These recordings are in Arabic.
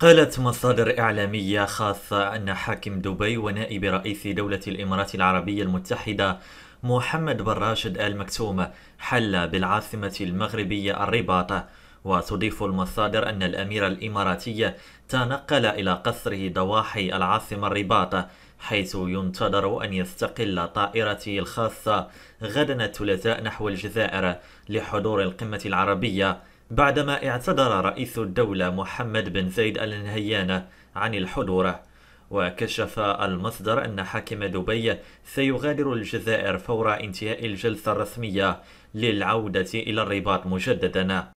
قالت مصادر إعلامية خاصة أن حاكم دبي ونائب رئيس دولة الإمارات العربية المتحدة محمد بن راشد آل مكتوم حل بالعاصمة المغربية الرباط وتضيف المصادر أن الأمير الإماراتي تنقل إلى قصره ضواحي العاصمة الرباط حيث ينتظر أن يستقل طائرته الخاصة غدا الثلاثاء نحو الجزائر لحضور القمة العربية بعدما اعتذر رئيس الدولة محمد بن زيد آل نهيان عن الحضور وكشف المصدر أن حاكم دبي سيغادر الجزائر فور انتهاء الجلسة الرسمية للعودة إلى الرباط مجددا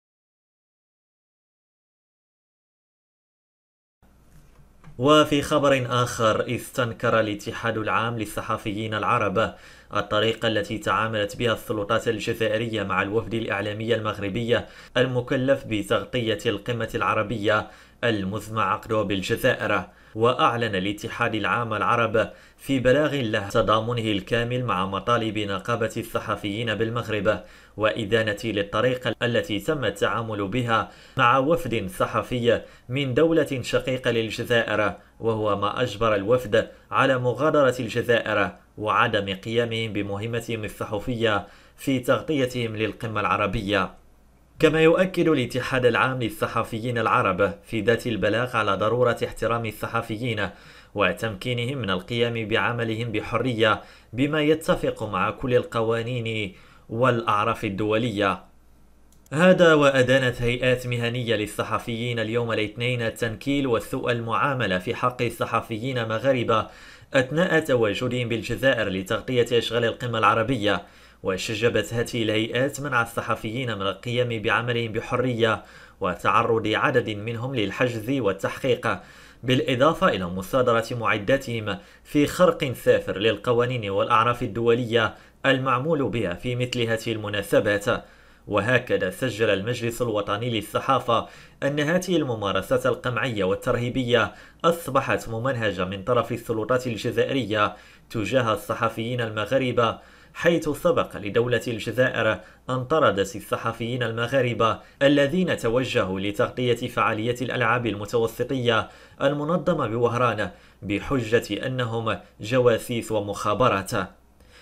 وفي خبر آخر استنكر الاتحاد العام للصحفيين العرب الطريقة التي تعاملت بها السلطات الجزائرية مع الوفد الإعلامي المغربي المكلف بتغطية القمة العربية المذمع عقده بالجزائر وأعلن الاتحاد العام العرب في بلاغ له تضامنه الكامل مع مطالب نقابة الصحفيين بالمغرب وإدانة للطريقة التي تم التعامل بها مع وفد صحفي من دولة شقيقة للجزائر وهو ما أجبر الوفد على مغادرة الجزائر وعدم قيامهم بمهمتهم الصحفية في تغطيتهم للقمة العربية كما يؤكد الاتحاد العام للصحفيين العرب في ذات البلاغ على ضرورة احترام الصحفيين وتمكينهم من القيام بعملهم بحرية بما يتفق مع كل القوانين والأعراف الدولية هذا وأدانت هيئات مهنية للصحفيين اليوم الاثنين التنكيل والسوء المعاملة في حق الصحفيين مغاربة أثناء تواجدهم بالجزائر لتغطية أشغال القمة العربية وشجبت هذه الهيئات منع الصحفيين من القيام بعملهم بحرية وتعرض عدد منهم للحجز والتحقيق بالإضافة إلى مصادرة معداتهم في خرق سافر للقوانين والأعراف الدولية المعمول بها في مثل هذه المناسبات وهكذا سجل المجلس الوطني للصحافة أن هذه الممارسات القمعية والترهيبية أصبحت ممنهجة من طرف السلطات الجزائرية تجاه الصحفيين المغاربة حيث سبق لدولة الجزائر أن طردت الصحفيين المغاربة الذين توجهوا لتغطية فعالية الألعاب المتوسطية المنظمة بوهران بحجة أنهم جواسيس ومخابرات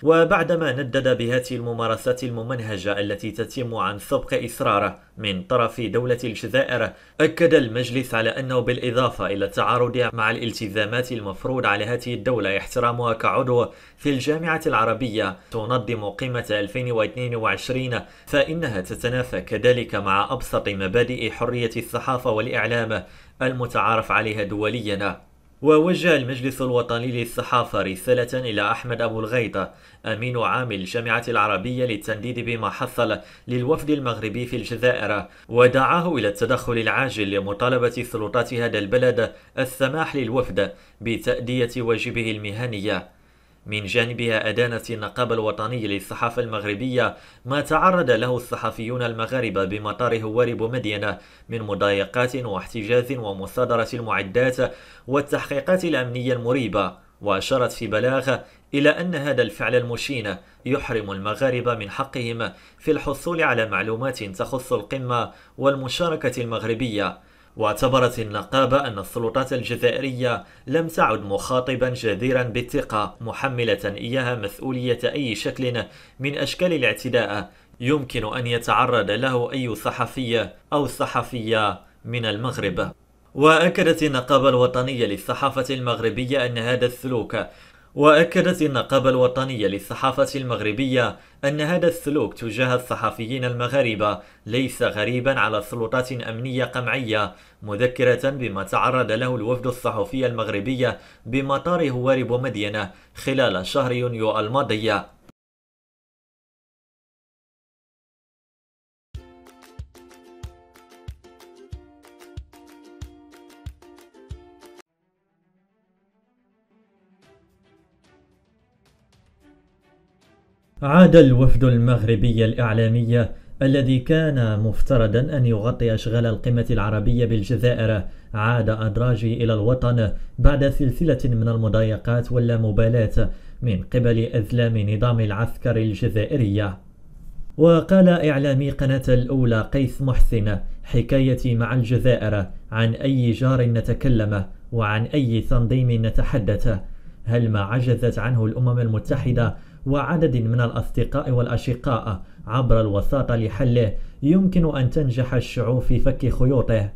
وبعدما ندد بهذه الممارسات الممنهجة التي تتم عن سبق إصراره من طرف دولة الجزائر أكد المجلس على أنه بالإضافة إلى التعارض مع الالتزامات المفروض على هذه الدولة احترامها كعضو في الجامعة العربية تنظم قيمة 2022 فإنها تتنافى كذلك مع أبسط مبادئ حرية الصحافة والإعلام المتعارف عليها دوليا ووجه المجلس الوطني للصحافة رسالة إلى أحمد أبو الغيطة أمين عام الجامعة العربية للتنديد بما حصل للوفد المغربي في الجزائر ودعاه إلى التدخل العاجل لمطالبة سلطات هذا البلد السماح للوفد بتأدية واجبه المهنيه من جانبها أدانت النقابة الوطنية للصحافة المغربية ما تعرض له الصحفيون المغاربة بمطار هواري بومدينة من مضايقات واحتجاز ومصادرة المعدات والتحقيقات الأمنية المريبة وأشارت في بلاغ إلى أن هذا الفعل المشين يحرم المغاربة من حقهم في الحصول على معلومات تخص القمة والمشاركة المغربية واعتبرت النقابة أن السلطات الجزائرية لم تعد مخاطبا جديرا بالثقة محملة إياها مسؤولية أي شكل من أشكال الاعتداء يمكن أن يتعرض له أي صحفي أو صحفية من المغرب وأكدت النقابة الوطنية للصحافة المغربية أن هذا السلوك وأكدت النقابة الوطنية للصحافة المغربية أن هذا السلوك تجاه الصحفيين المغاربة ليس غريبا على سلطات أمنية قمعية مذكرة بما تعرض له الوفد الصحفي المغربي بمطار هواري بومدينة خلال شهر يونيو الماضي عاد الوفد المغربي الإعلامي الذي كان مفترضا أن يغطي أشغال القمة العربية بالجزائر عاد أدراجي إلى الوطن بعد سلسلة من المضايقات واللامبالاة من قبل أزلام نظام العسكر الجزائرية وقال إعلامي قناة الأولى قيس محسن حكايتي مع الجزائر عن أي جار نتكلم وعن أي تنظيم نتحدث هل ما عجزت عنه الأمم المتحدة وعدد من الأصدقاء والأشقاء عبر الوساطة لحله يمكن أن تنجح الشعوب في فك خيوطه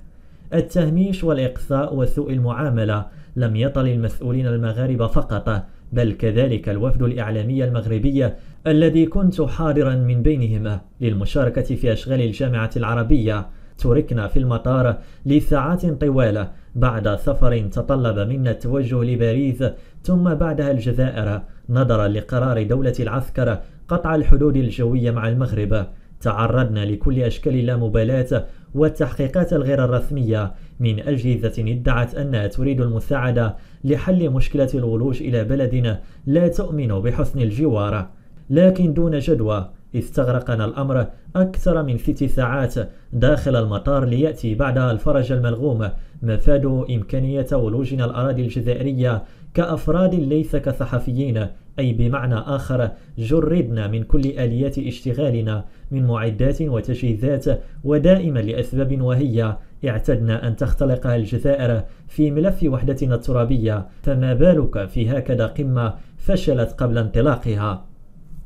التهميش والإقصاء وسوء المعاملة لم يطل المسؤولين المغاربة فقط بل كذلك الوفد الإعلامي المغربي الذي كنت حاضرا من بينهم للمشاركة في أشغال الجامعة العربية تركنا في المطار لساعات طوالة بعد سفر تطلب منا التوجه لباريس ثم بعدها الجزائر نظرا لقرار دولة العسكر قطع الحدود الجوية مع المغرب تعرضنا لكل أشكال اللامبالاة والتحقيقات الغير الرسمية من أجهزة ادعت أنها تريد المساعدة لحل مشكلة الولوج إلى بلد لا تؤمن بحسن الجوار لكن دون جدوى استغرقنا الأمر أكثر من ست ساعات داخل المطار ليأتي بعدها الفرج الملغوم مفاد إمكانية ولوجنا الأراضي الجزائرية كأفراد ليس كصحفيين أي بمعنى آخر جردنا من كل آليات اشتغالنا من معدات وتجهيزات ودائما لأسباب وهي اعتدنا أن تختلقها الجزائر في ملف وحدتنا الترابية فما بالك في هكذا قمة فشلت قبل انطلاقها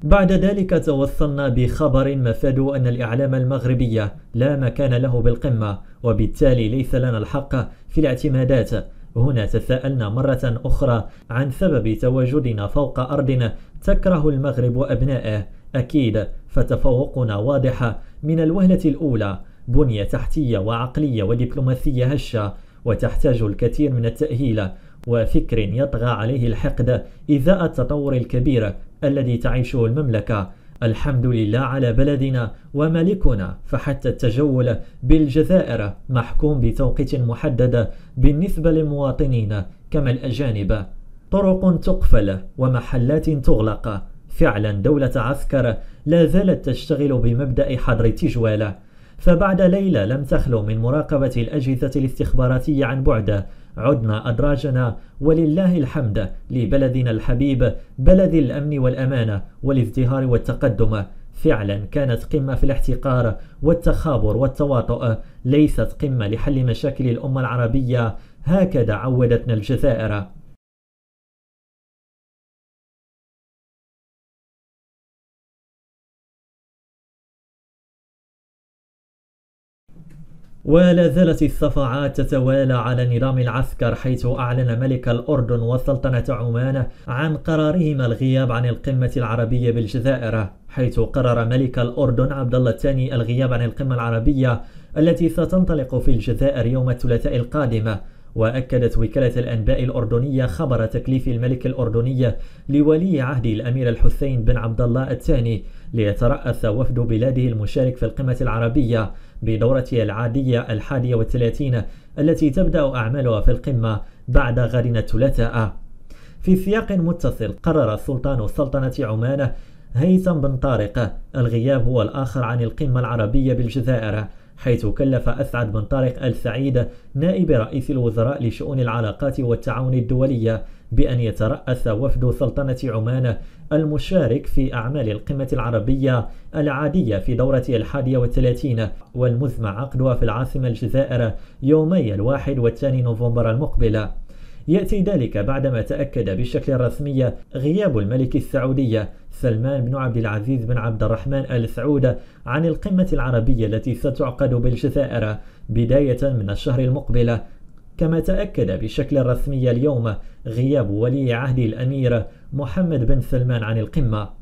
بعد ذلك توصلنا بخبر مفاده أن الإعلام المغربي لا مكان له بالقمة وبالتالي ليس لنا الحق في الاعتمادات هنا تساءلنا مرة أخرى عن سبب تواجدنا فوق أرض تكره المغرب وأبنائه أكيد فتفوقنا واضح من الوهلة الأولى بنية تحتية وعقلية ودبلوماسية هشة وتحتاج الكثير من التأهيل وفكر يطغى عليه الحقد إذاء التطور الكبير الذي تعيشه المملكة الحمد لله على بلدنا وملكنا فحتى التجول بالجزائر محكوم بتوقيت محدد بالنسبة للمواطنين كما الأجانب طرق تقفل ومحلات تغلق فعلا دولة عسكر لا زالت تشتغل بمبدأ حظر تجوالة فبعد ليلة لم تخلو من مراقبة الأجهزة الاستخباراتية عن بعد عدنا أدراجنا ولله الحمد لبلدنا الحبيب بلد الأمن والأمانة والازدهار والتقدم فعلا كانت قمة في الاحتقار والتخابر والتواطؤ ليست قمة لحل مشاكل الأمة العربية هكذا عودتنا الجزائر ولا زالت الصفعات تتوالى على نظام العسكر حيث أعلن ملك الأردن وسلطنة عمان عن قرارهما الغياب عن القمة العربية بالجزائر حيث قرر ملك الأردن عبد الله الثاني الغياب عن القمة العربية التي ستنطلق في الجزائر يوم الثلاثاء القادم وأكدت وكالة الأنباء الأردنية خبر تكليف الملك الأردني لولي عهد الأمير الحسين بن عبد الله الثاني ليترأس وفد بلاده المشارك في القمة العربية بدورته العادية الحادية والثلاثين التي تبدأ أعمالها في القمة بعد غد الثلاثاء في سياق متصل قرر السلطان سلطنة عمان هيثم بن طارق الغياب هو الآخر عن القمة العربية بالجزائر حيث كلف أسعد بن طارق السعيد نائب رئيس الوزراء لشؤون العلاقات والتعاون الدولية بأن يترأس وفد سلطنة عمان المشارك في أعمال القمة العربية العادية في دورة الحادية والثلاثين والمزمع عقدها في العاصمة الجزائر يومي الواحد والثاني نوفمبر المقبل يأتي ذلك بعدما تأكد بشكل رسمي غياب الملك السعودية سلمان بن عبد العزيز بن عبد الرحمن آل سعود عن القمة العربية التي ستعقد بالجزائر بداية من الشهر المقبل كما تأكد بشكل رسمي اليوم غياب ولي عهد الأمير محمد بن سلمان عن القمة